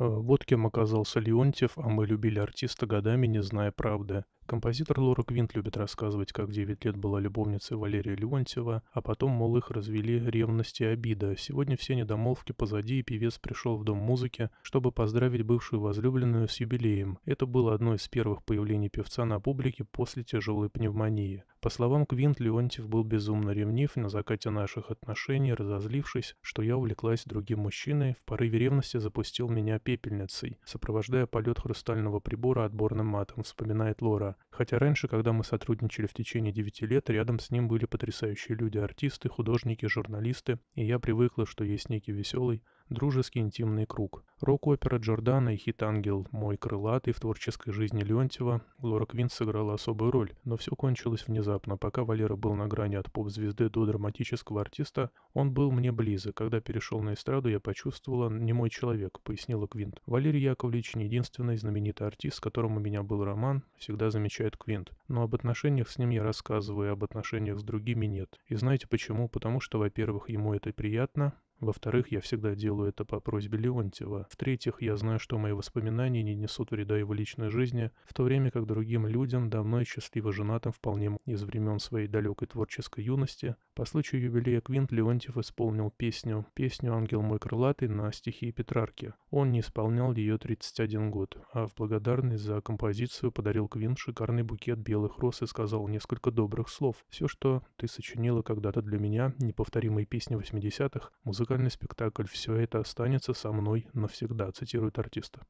Э, вот кем оказался Леонтьев, а мы любили артиста годами, не зная правды. Композитор Лора Квинт любит рассказывать, как 9 лет была любовницей Валерия Леонтьева, а потом, мол, их развели ревность и обида. Сегодня все недомолвки позади, и певец пришел в Дом музыки, чтобы поздравить бывшую возлюбленную с юбилеем. Это было одно из первых появлений певца на публике после тяжелой пневмонии. По словам Квинт, Леонтьев был безумно ревнив на закате наших отношений, разозлившись, что я увлеклась другим мужчиной, в порыве ревности запустил меня пепельницей, сопровождая полет хрустального прибора отборным матом, вспоминает Лора. Хотя раньше, когда мы сотрудничали в течение 9 лет, рядом с ним были потрясающие люди, артисты, художники, журналисты, и я привыкла, что есть некий веселый, дружеский интимный круг. Рок-опера Джордана и хит-ангел «Мой крылатый» в творческой жизни Леонтьева Лора Квинт сыграла особую роль, но все кончилось внезапно. Пока Валера был на грани от поп-звезды до драматического артиста, он был мне близок. Когда перешел на эстраду, я почувствовала «не мой человек», — пояснила Квинт. Валерий Яковлевич не единственный знаменитый артист, с которым у меня был роман, всегда замечает отвечает Квинт. «Но об отношениях с ним я рассказываю, об отношениях с другими нет. И знаете почему? Потому что, во-первых, ему это приятно, во-вторых, я всегда делаю это по просьбе Леонтьева. В-третьих, я знаю, что мои воспоминания не несут вреда его личной жизни, в то время как другим людям, давно и счастливо женатым вполне из времен своей далекой творческой юности, по случаю юбилея Квинт Леонтьев исполнил песню «Песню «Ангел мой крылатый» на стихи Петрарки. Он не исполнял ее 31 год, а в благодарность за композицию подарил Квинт шикарный букет белых роз и сказал несколько добрых слов. «Все, что ты сочинила когда-то для меня, неповторимые песни 80-х, музыкальный спектакль, все это останется со мной навсегда», цитирует артиста.